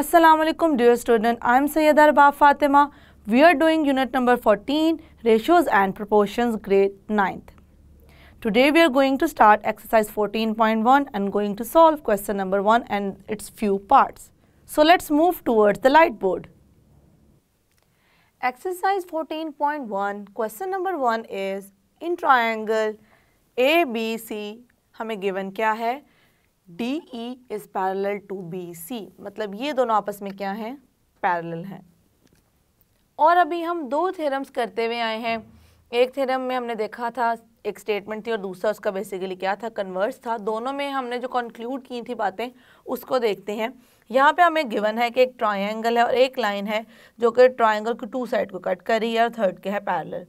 Assalamualaikum dear student, I am Sayyid Arba Fatima. We are doing unit number 14, Ratios and Proportions, grade 9th. Today we are going to start exercise 14.1 and going to solve question number 1 and its few parts. So let's move towards the light board. Exercise 14.1, question number 1 is, in triangle ABC, हमें given क्या है? D E is parallel to B C मतलब ये दोनों आपस में क्या हैं पैरल हैं और अभी हम दो थेरम्स करते हुए आए हैं एक थेरम में हमने देखा था एक स्टेटमेंट थी और दूसरा उसका बेसिकली क्या था कन्वर्स था दोनों में हमने जो कंक्लूड की थी बातें उसको देखते हैं यहाँ पे हमें गिवन है कि एक ट्रायंगल है और एक लाइन है जो कि ट्रायंगल को टू साइड को कट कर रही है और थर्ड के है पैरेलल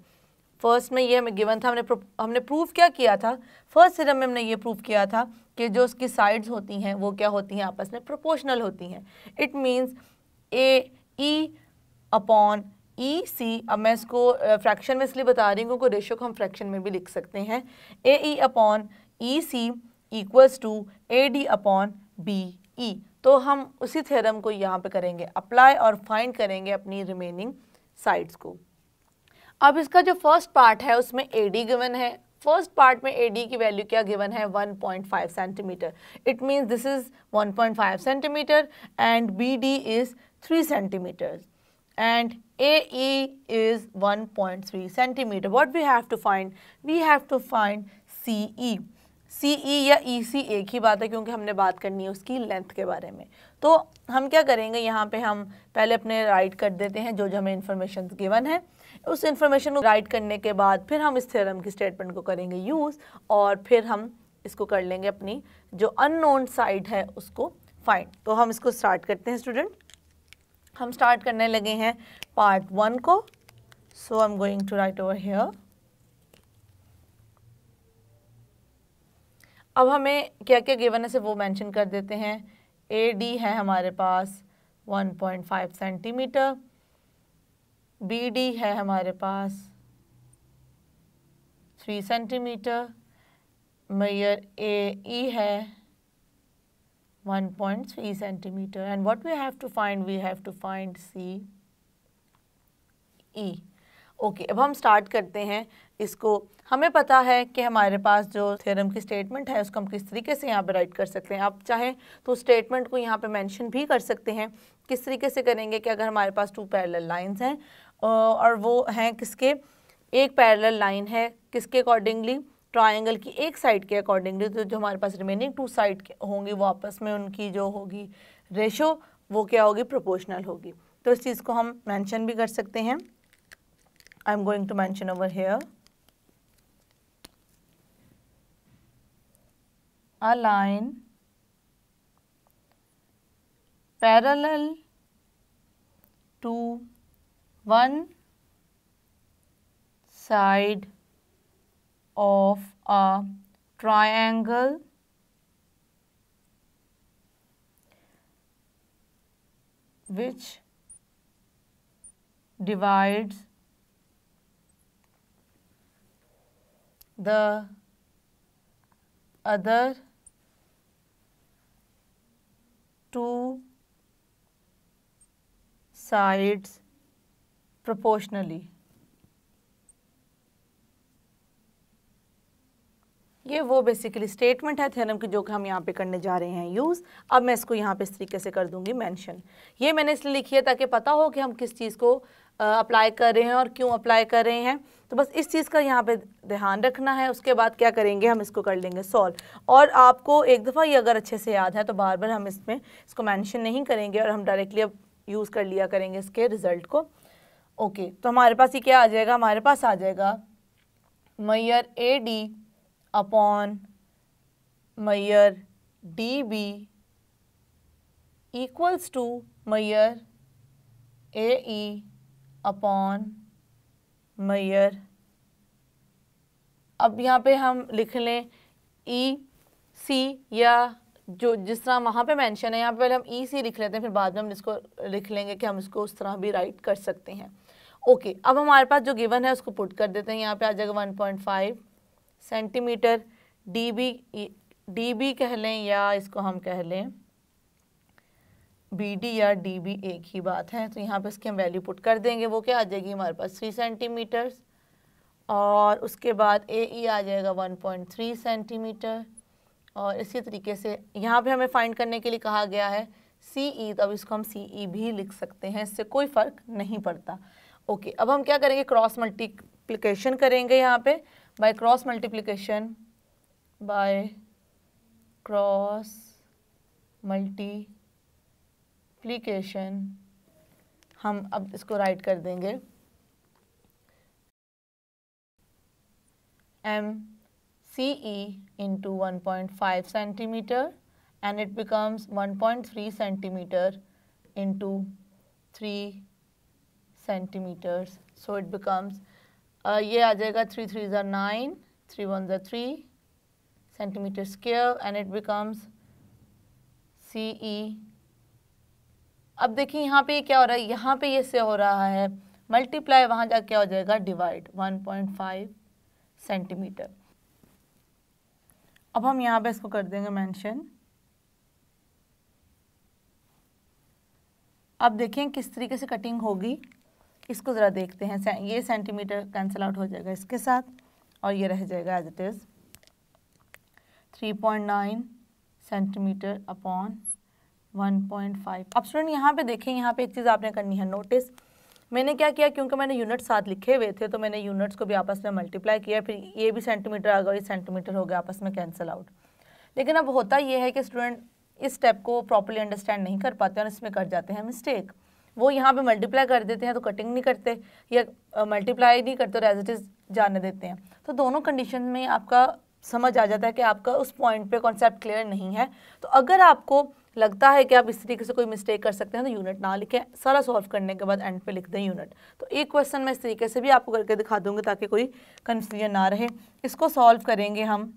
फर्स्ट में ये हमें गिवन था हमने हमने प्रूफ क्या किया था फर्स्ट सिरम में हमने ये प्रूफ किया था कि जो उसकी साइड्स होती हैं वो क्या होती हैं आपस में प्रोपोर्शनल होती हैं it means A E upon E C अब मैं इसको फ्रैक्शन में इसलिए बता रही हूँ क्योंकि रेशो को हम फ्रैक्शन में भी लिख सकते हैं A E upon E C equals to A D upon B E तो हम उसी थेरम को यहाँ पे करेंगे अप्लाई और फाइंड करेंगे अपनी रिमेनिंग साइड्स को अब इसका जो फर्स्ट पार्ट है उसमें ए डी गिवन है फर्स्ट पार्ट में ए डी की वैल्यू क्या गिवन है 1.5 centimetre it means this is 1.5 centimetre and B D is 3 centimetres A E is 1.3 we have to find we have to find C E C E या E e सी एक ही बात है क्योंकि हमने बात करनी है उसकी लेंथ के बारे में तो हम क्या करेंगे यहाँ पे हम पहले अपने राइट कर देते हैं जो जो हमें इन्फॉर्मेशन गिवन है उस इन्फॉर्मेशन को राइट करने के बाद फिर हम इस थ्योरम की स्टेटमेंट को करेंगे यूज़ और फिर हम इसको कर लेंगे अपनी जो अननोन साइड है उसको फाइंड तो हम इसको स्टार्ट करते हैं स्टूडेंट हम स्टार्ट करने लगे हैं पार्ट वन को so I am going to write over here अब हमें क्या क्या गिवन है से वो मेंशन कर देते हैं ए डी है हमारे पास 1.5 सेंटीमीटर बी डी है हमारे पास three centimetre measure A E है three centimetre and what we have to find we have to find C E okay अब हम स्टार्ट करते हैं इसको हमें पता है कि हमारे पास जो थ्योरम की स्टेटमेंट है उसको हम किस तरीके से यहाँ पे राइट कर सकते हैं आप चाहें तो स्टेटमेंट को यहाँ पे मेंशन भी कर सकते हैं किस तरीके से करेंगे कि अगर हमारे पास टू पैरेलल लाइंस हैं और वो हैं किसके एक पैरेलल लाइन है किसके अकॉर्डिंगली ट्रायंगल की एक साइड के अकॉर्डिंगली तो जो हमारे पास रिमेनिंग टू साइड होंगी वो आपस में उनकी जो होगी रेशो वो क्या होगी प्रोपोर्शनल होगी तो इस चीज़ को हम मेंशन भी कर सकते हैं I am going to mention over here a line parallel to one side of a triangle which divides the other two sides proportionally ये वो बेसिकली स्टेटमेंट है थ्योरम की जो कि हम यहाँ पे करने जा रहे हैं यूज़ अब मैं इसको यहाँ पे इस तरीके से कर दूंगी मेंशन ये मैंने इसलिए लिखी है ताकि पता हो कि हम किस चीज़ को अप्लाई कर रहे हैं और क्यों अप्लाई कर रहे हैं तो बस इस चीज़ का यहाँ पे ध्यान रखना है उसके बाद क्या करेंगे हम इसको कर लेंगे सॉल्व और आपको एक दफ़ा ये अगर अच्छे से याद है तो बार बार हम इसमें इसको मैंशन नहीं करेंगे और हम डायरेक्टली अब यूज़ कर लिया करेंगे इसके रिज़ल्ट को ओके तो हमारे पास ये क्या आ जाएगा हमारे पास आ जाएगा measure A D upon measure D B equals to measure A E upon measure अब यहाँ पे हम लिख लें ई सी या जो जिस तरह वहाँ पे मेंशन है यहाँ पे पहले हम ई e सी लिख लेते हैं फिर बाद में हम इसको लिख लेंगे कि हम इसको उस तरह भी राइट कर सकते हैं ओके okay, अब हमारे पास जो गिवन है उसको पुट कर देते हैं यहाँ पे आ जाएगा one point five centimetre D B D B कह लें या इसको हम कह लें बी डी या डी बी एक ही बात है तो यहाँ पे इसकी हम वैल्यू पुट कर देंगे वो क्या आ जाएगी हमारे पास थ्री सेंटीमीटर्स और उसके बाद ए ई e आ जाएगा वन पॉइंट थ्री सेंटीमीटर और इसी तरीके से यहाँ पे हमें फाइंड करने के लिए कहा गया है सी ई e, तो अब इसको हम सी ई e भी लिख सकते हैं इससे कोई फ़र्क नहीं पड़ता ओके अब हम क्या करेंगे क्रॉस मल्टीप्लिकेशन करेंगे यहाँ पे by cross multiplication by cross multiplication हम अब इसको राइट कर देंगे M CE into 1.5 centimeter and it becomes 1.3 centimeter into 3 centimeters. So it becomes uh, ये आ जाएगा थ्री थ्री ज़ा नाइन थ्री वन ज़ा three centimetre square and it becomes C अब देखिए यहाँ पे क्या हो रहा है यहाँ पे ये से हो रहा है मल्टीप्लाई वहाँ जा क्या हो जाएगा डिवाइड 1.5 सेंटीमीटर अब हम यहाँ पे इसको कर देंगे मेंशन अब देखें किस तरीके से कटिंग होगी इसको ज़रा देखते हैं ये सेंटीमीटर कैंसिल आउट हो जाएगा इसके साथ और ये रह जाएगा as it is three point nine centimetre upon one point five अब स्टूडेंट यहाँ पे देखें यहाँ पे एक चीज़ आपने करनी है नोटिस मैंने क्या किया क्योंकि मैंने यूनिट साथ लिखे हुए थे तो मैंने यूनिट्स को भी आपस में मल्टीप्लाई किया फिर ये भी सेंटीमीटर आ गया ये सेंटीमीटर हो गया आपस में कैंसिल आउट लेकिन अब होता ये है कि स्टूडेंट इस स्टेप को प्रॉपरली अंडरस्टैंड नहीं कर पाते और इसमें कर जाते हैं मिस्टेक वो यहाँ पे मल्टीप्लाई कर देते हैं तो कटिंग नहीं करते या मल्टीप्लाई नहीं करते और एज इट इज़ जाने देते हैं तो दोनों कंडीशन में आपका समझ आ जाता है कि आपका उस पॉइंट पे कॉन्सेप्ट क्लियर नहीं है तो अगर आपको लगता है कि आप इस तरीके से कोई मिस्टेक कर सकते हैं तो यूनिट ना लिखें सारा सॉल्व करने के बाद एंड पे लिख दें यूनिट तो एक क्वेश्चन मैं इस तरीके से भी आपको करके दिखा दूंगी ताकि कोई कन्फ्यूजन ना रहे इसको सॉल्व करेंगे हम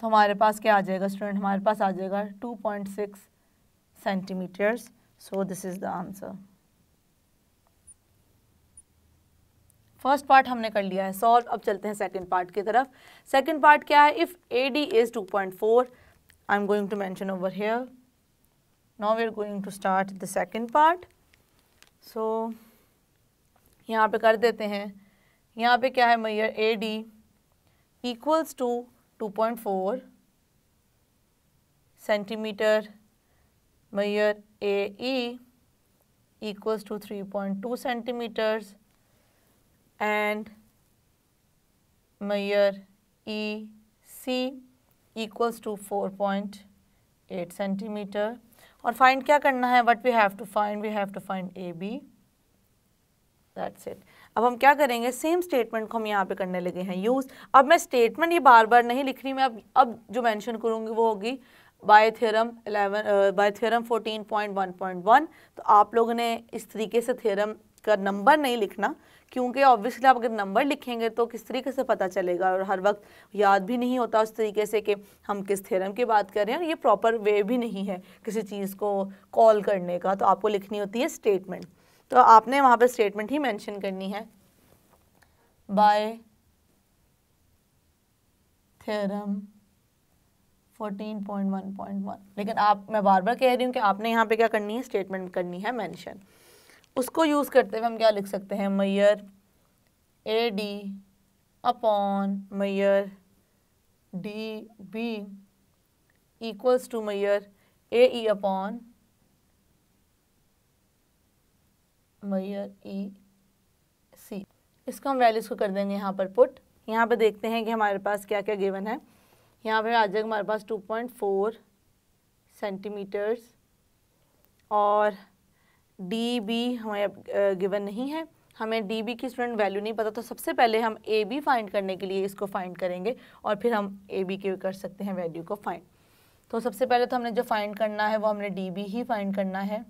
तो हमारे पास क्या आ जाएगा स्टूडेंट हमारे पास आ जाएगा two point six centimetres so this is the answer first part हमने कर लिया है सॉल्व अब चलते हैं सेकंड पार्ट की तरफ सेकंड पार्ट क्या है if A D is two point four I am going to mention over here now we are going to start the second part so यहाँ पे कर देते हैं यहाँ पे क्या है measure A D equals to two point four centimetre measure A equals to three point two centimetres and measure E C equals to four point eight centimetre और फाइंड क्या करना है what we have to find we have to find A B that's it अब हम क्या करेंगे same statement को हम यहाँ पे करने लगे हैं यूज़ अब मैं स्टेटमेंट ये बार बार नहीं लिख रही मैं अब अब जो मैंशन करूँगी वो होगी बाय थ्योरम 11 बाय थ्योरम 14.1.1 तो आप लोगों ने इस तरीके से थ्योरम का नंबर नहीं लिखना क्योंकि ऑब्वियसली आप अगर नंबर लिखेंगे तो किस तरीके से पता चलेगा और हर वक्त याद भी नहीं होता उस तरीके से कि हम किस थेरम की बात कर रहे हैं और ये प्रॉपर वे भी नहीं है किसी चीज़ को कॉल करने का तो आपको लिखनी होती है स्टेटमेंट तो आपने वहाँ पर स्टेटमेंट ही मैंशन करनी है बाय थेरम 14.1.1 लेकिन आप मैं बार बार कह रही हूँ कि आपने यहाँ पे क्या करनी है स्टेटमेंट करनी है मेंशन उसको यूज़ करते हुए हम क्या लिख सकते हैं measure A D upon measure D B equals to measure A E upon measure E C इसको हम वैल्यूज़ को कर देंगे यहाँ पर पुट यहाँ पे देखते हैं कि हमारे पास क्या क्या गिवन है यहाँ पे आ जाएगा हमारे पास 2.4 सेंटीमीटर्स और डी बी हमें गिवन नहीं है हमें डी बी की स्टूडेंट वैल्यू नहीं पता तो सबसे पहले हम ए बी फाइंड करने के लिए इसको फाइंड करेंगे और फिर हम ए बी के कर सकते हैं वैल्यू को फाइंड तो सबसे पहले तो हमने जो फाइंड करना है वो हमने डी बी ही फाइंड करना है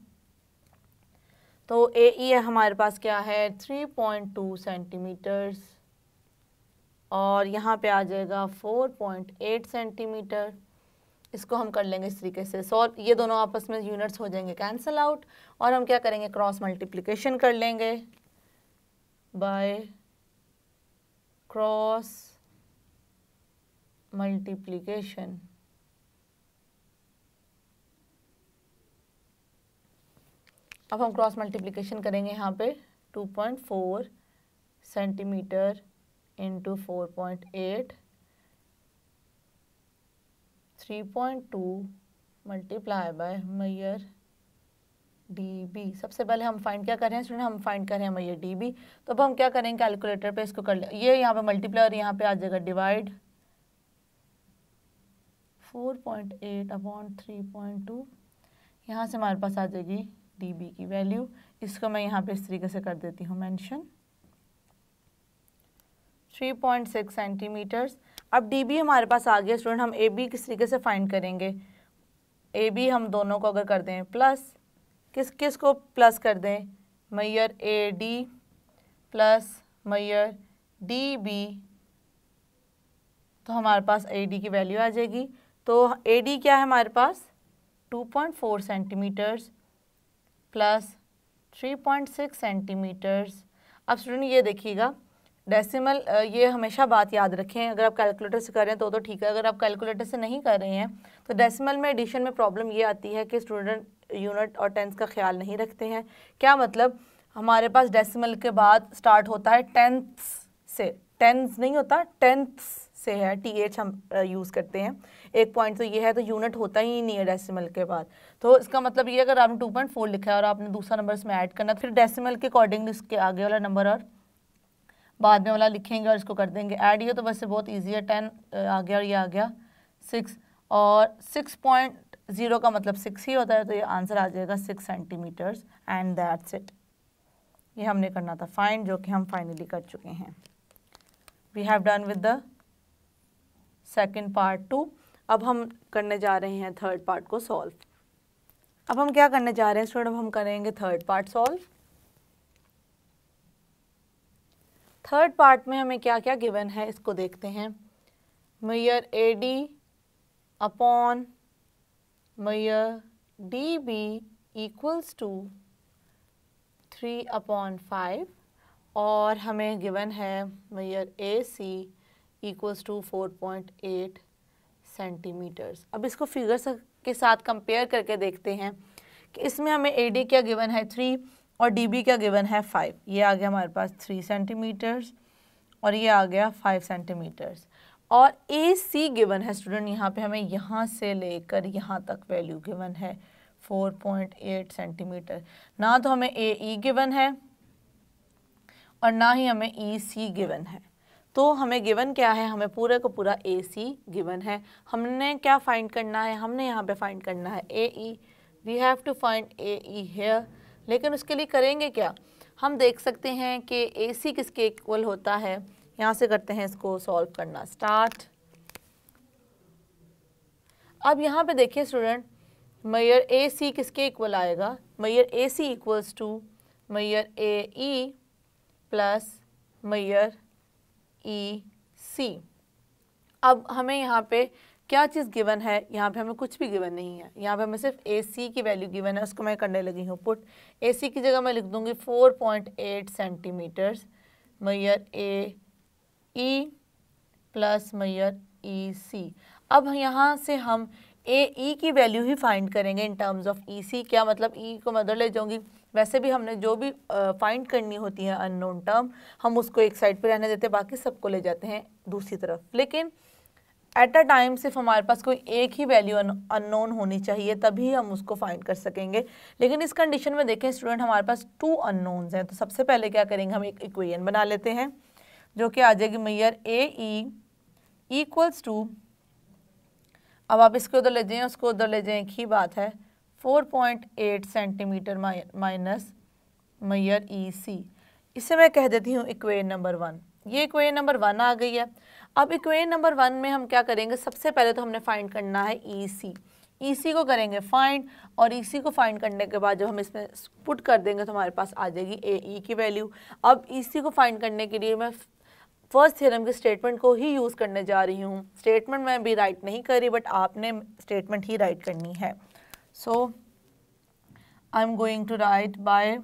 तो ए ई e हमारे पास क्या है थ्री पॉइंट टू सेंटीमीटर्स और यहाँ पे आ जाएगा फोर पॉइंट एट सेंटीमीटर इसको हम कर लेंगे इस तरीके से सॉल्व ये दोनों आपस में यूनिट्स हो जाएंगे कैंसिल आउट और हम क्या करेंगे क्रॉस मल्टीप्लिकेशन कर लेंगे बाय क्रॉस मल्टीप्लिकेशन अब हम क्रॉस मल्टीप्लिकेशन करेंगे यहाँ पे 2.4 centimetre into four point eight three point two multiply by measure D B सबसे पहले हम फाइंड क्या कर रहे हैं स्टूडेंट हम फाइंड कर रहे हैं मैयर डी बी तो अब हम क्या करेंगे कैलकुलेटर पे इसको कर ले ये यहाँ पे मल्टीप्लाई और यहाँ पे आ जाएगा divide four point eight upon three point two यहाँ से हमारे पास आ जाएगी डी बी की वैल्यू इसको मैं यहाँ पे इस तरीके से कर देती हूँ पॉइंट 3.6 सेंटीमीटर्स अब डी बी हमारे पास आ गया स्टूडेंट हम ए बी किस तरीके से फाइंड करेंगे ए बी हम दोनों को अगर कर दें प्लस किस किस को प्लस कर दें measure A D plus measure D B तो हमारे पास ए डी की वैल्यू आ जाएगी तो ए डी क्या है हमारे पास 2.4 सेंटीमीटर्स प्लस 3.6 सेंटीमीटर्स अब स्टूडेंट ये देखिएगा डेसिमल ये हमेशा बात याद रखें अगर आप कैलकुलेटर से कर रहे हैं तो तो ठीक है अगर आप कैलकुलेटर से नहीं कर रहे हैं तो डेसिमल में एडिशन में प्रॉब्लम ये आती है कि स्टूडेंट यूनिट और टेंस का ख्याल नहीं रखते हैं क्या मतलब हमारे पास डेसिमल के बाद स्टार्ट होता है टेंथ से टेंस नहीं होता टेंथ से है टी एच हम यूज़ करते हैं एक पॉइंट तो ये है तो यूनिट होता ही नहीं है डेसिमल के बाद तो इसका मतलब ये अगर आपने टू पॉइंट फोर लिखा है और आपने दूसरा नंबर इसमें ऐड करना तो फिर डेसिमल के अकॉर्डिंगली उसके आगे वाला नंबर और बाद में वाला लिखेंगे और इसको कर देंगे ऐड ये तो वैसे बहुत ईजी है टेन आ गया और ये आ गया सिक्स और सिक्स पॉइंट ज़ीरो का मतलब सिक्स ही होता है तो ये आंसर आ जाएगा six centimetres and that's it ये हमने करना था फाइंड जो कि हम फाइनली कर चुके हैं we have done with the second part too अब हम करने जा रहे हैं थर्ड पार्ट को सॉल्व अब हम क्या करने जा रहे हैं स्टूडेंट अब हम करेंगे third part solve third part में हमें क्या क्या गिवन है इसको देखते हैं measure A D upon measure D B equals to three upon five और हमें गिवन है measure A C equals to four point eight centimetres अब इसको फिगर्स के साथ कंपेयर करके देखते हैं कि इसमें हमें ए डी क्या गिवन है थ्री और डी क्या गिवन है फाइव ये आ गया हमारे पास थ्री सेंटीमीटर्स और ये आ गया फाइव सेंटीमीटर्स और ए सी गिवन है स्टूडेंट यहाँ पे हमें यहाँ से लेकर यहाँ तक वैल्यू गिवन है फोर पॉइंट एट सेंटीमीटर ना तो हमें ए ई गिवन है और ना ही हमें ई सी गिवन है तो हमें गिवन क्या है हमें पूरे को पूरा ए सी गिवन है हमने क्या फाइंड करना है हमने यहाँ पे फाइंड करना है A E we have to find A E here लेकिन उसके लिए करेंगे क्या हम देख सकते हैं कि ए सी किसके इक्वल होता है यहाँ से करते हैं इसको सॉल्व करना स्टार्ट अब यहाँ पे देखिए स्टूडेंट मैयर ए सी किसके इक्वल आएगा measure A C equals to measure A E plus measure E C अब हमें यहाँ पे क्या चीज़ गिवन है यहाँ पे हमें कुछ भी गिवन नहीं है यहाँ पे हमें सिर्फ ए सी की वैल्यू गिवन है उसको मैं करने लगी हूँ पुट ए सी की जगह मैं लिख दूँगी four point eight centimetres measure A E plus measure E C अब यहाँ से हम ए ई e की वैल्यू ही फाइंड करेंगे इन टर्म्स ऑफ ई सी क्या मतलब ई e को मदर ले जाऊँगी वैसे भी हमने जो भी फाइंड करनी होती है अननोन टर्म हम उसको एक साइड पे रहने देते हैं बाकी सबको ले जाते हैं दूसरी तरफ लेकिन एट अ टाइम सिर्फ हमारे पास कोई एक ही वैल्यू अननोन होनी चाहिए तभी हम उसको फाइंड कर सकेंगे लेकिन इस कंडीशन में देखें स्टूडेंट हमारे पास टू अननोन्स हैं तो सबसे पहले क्या करेंगे हम एक इक्वेशन बना लेते हैं जो कि आ जाएगी मैयर ए ई इक्वल्स टू अब आप इसको उधर ले जाएं उसको उधर ले जाएं एक ही बात है four point eight centimetre minus measure E C इसे मैं कह देती हूँ इक्वेशन नंबर वन ये इक्वेशन नंबर वन आ गई है अब इक्वेन नंबर वन में हम क्या करेंगे सबसे पहले तो हमने फाइंड करना है ई सी ई सी को करेंगे फाइंड और ई e सी को फाइंड करने के बाद जब हम इसमें पुट कर देंगे तो हमारे पास आ जाएगी ए ई e की वैल्यू अब ई e सी को फाइंड करने के लिए मैं फर्स्ट थ्योरम के स्टेटमेंट को ही यूज़ करने जा रही हूँ स्टेटमेंट मैं भी राइट नहीं करी बट आपने स्टेटमेंट ही राइट करनी है so I am going to write by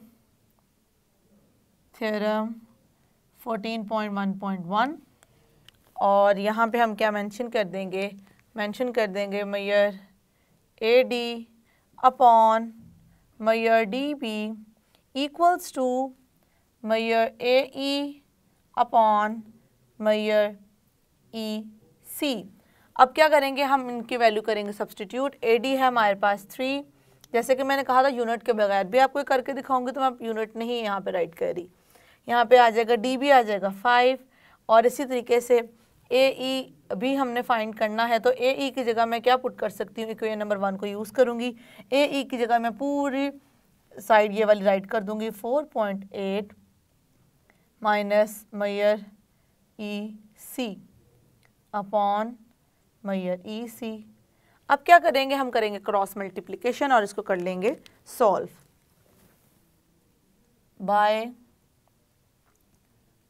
theorem 14.1.1 और यहाँ पे हम क्या मेंशन कर देंगे मेंशन कर देंगे measure A D upon measure D B equals to measure A E upon measure E C अब क्या करेंगे हम इनकी वैल्यू करेंगे सब्सटीट्यूट ए डी है हमारे पास थ्री जैसे कि मैंने कहा था यूनिट के बगैर भी आपको करके दिखाऊंगी तो मैं यूनिट नहीं यहाँ पे राइट कर रही यहाँ पे आ जाएगा डी बी आ जाएगा फाइव और इसी तरीके से ए ई e भी हमने फाइंड करना है तो ए ई e की जगह मैं क्या पुट कर सकती हूँ इक्वेशन नंबर वन को यूज़ करूँगी ए ई e की जगह मैं पूरी साइड ये वाली राइट कर दूँगी four point eight minus measure E C upon measure E C अब क्या करेंगे हम करेंगे क्रॉस मल्टीप्लिकेशन और इसको कर लेंगे solve by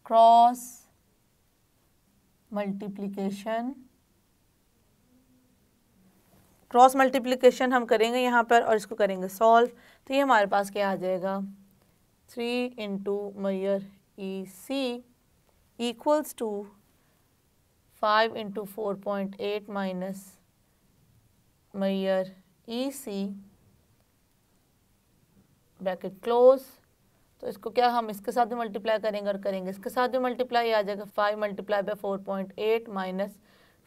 cross multiplication cross multiplication हम करेंगे यहाँ पर और इसको करेंगे सॉल्व तो ये हमारे पास क्या आ जाएगा three into measure E C equals to five into four point eight minus measure E C bracket close तो इसको क्या हम इसके साथ भी मल्टीप्लाई करेंगे और करेंगे इसके साथ भी मल्टीप्लाई आ जाएगा five multiply by four point eight minus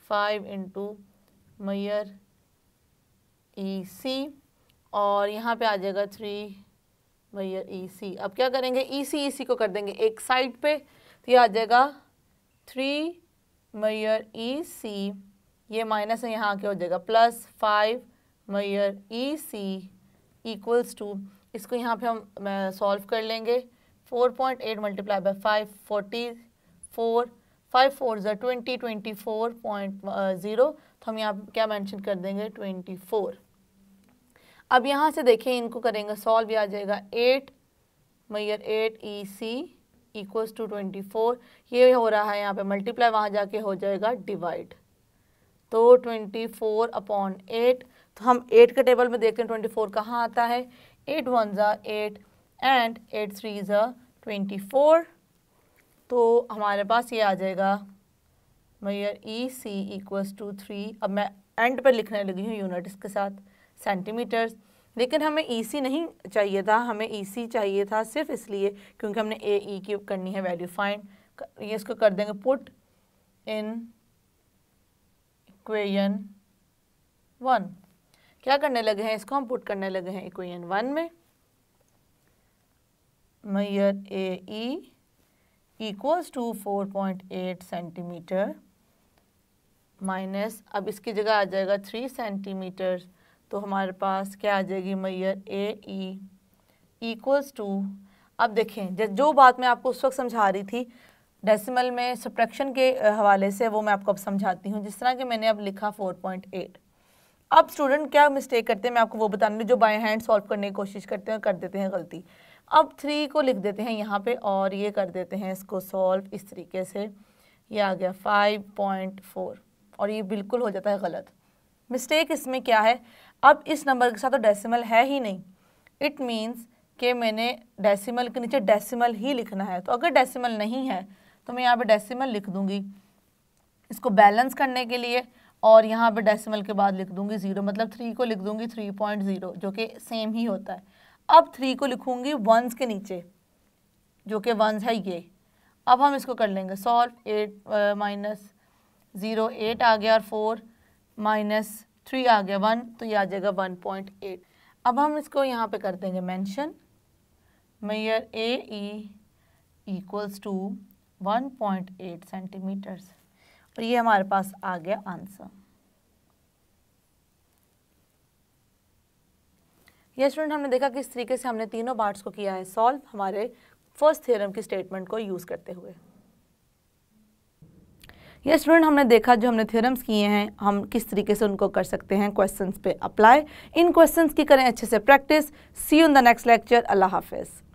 five into measure E C और यहाँ पे आ जाएगा थ्री मैयर ई सी अब क्या करेंगे ई सी ई सी को कर देंगे एक साइड पे तो ये आ जाएगा थ्री मैयर ई सी ये माइनस है यहाँ आके हो जाएगा plus five measure E C equals to इसको यहाँ पे हम सॉल्व कर लेंगे four point eight multiply by five forty four five four जो twenty twenty four point zero तो हम यहाँ क्या मेंशन कर देंगे ट्वेंटी फोर अब यहाँ से देखें इनको करेंगे सॉल्व आ जाएगा eight measure eight E C equal to twenty four ये हो रहा है यहाँ पे मल्टीप्लाई वहाँ जाके हो जाएगा डिवाइड तो ट्वेंटी फोर अपॉन एट तो हम एट के टेबल में देखें ट्वेंटी फोर कहाँ आता है एट वन ज़ा एट एंड एट थ्री ज़ा ट्वेंटी फोर तो हमारे पास ये आ जाएगा measure E C equals to three अब मैं एंड पर लिखने लगी हूँ यूनिट्स के साथ सेंटीमीटर्स लेकिन हमें ई e सी नहीं चाहिए था हमें ई e सी चाहिए था सिर्फ इसलिए क्योंकि हमने ए ई की करनी है वैल्यू फाइंड ये इसको कर देंगे पुट इन इक्वेशन वन क्या करने लगे हैं इसको हम पुट करने लगे हैं इक्वेशन वन में measure A E equals to four point eight centimetre minus अब इसकी जगह आ जाएगा थ्री सेंटीमीटर तो हमारे पास क्या आ जाएगी मैयर ए ई इक्वल्स टू अब देखें जो बात मैं आपको उस वक्त समझा रही थी डेसिमल में सब्ट्रैक्शन के हवाले से वो मैं आपको अब समझाती हूँ जिस तरह कि मैंने अब लिखा फोर पॉइंट एट अब स्टूडेंट क्या मिस्टेक करते हैं मैं आपको वो बता रही जो बाय हैंड सॉल्व करने की कोशिश करते हैं कर देते हैं गलती अब थ्री को लिख देते हैं यहाँ पे और ये कर देते हैं इसको सॉल्व इस तरीके से ये आ गया फाइव पॉइंट फोर और ये बिल्कुल हो जाता है गलत मिस्टेक इसमें क्या है अब इस नंबर के साथ तो डेसिमल है ही नहीं इट मीन्स कि मैंने डेसिमल के नीचे डेसिमल ही लिखना है तो अगर डेसिमल नहीं है तो मैं यहाँ पे डेसिमल लिख दूँगी इसको बैलेंस करने के लिए और यहाँ पे डेसिमल के बाद लिख दूंगी ज़ीरो मतलब थ्री को लिख दूंगी थ्री पॉइंट ज़ीरो जो कि सेम ही होता है अब थ्री को लिखूंगी वंस के नीचे जो कि वंस है ये अब हम इसको कर लेंगे solve eight minus zero eight आ गया और फोर माइनस थ्री आ गया वन तो ये आ जाएगा वन पॉइंट एट अब हम इसको यहाँ पे कर देंगे mention measure A E equals to one point eight centimetres पर ये हमारे पास आ गया आंसर यह स्टूडेंट हमने देखा किस तरीके से हमने तीनों पार्ट्स को किया है सॉल्व हमारे फर्स्ट थ्योरम की स्टेटमेंट को यूज़ करते हुए ये स्टूडेंट हमने देखा जो हमने थ्योरम्स किए हैं हम किस तरीके से उनको कर सकते हैं क्वेश्चंस पे अप्लाई इन क्वेश्चंस की करें अच्छे से practice see in the next lecture Allah हाफिज़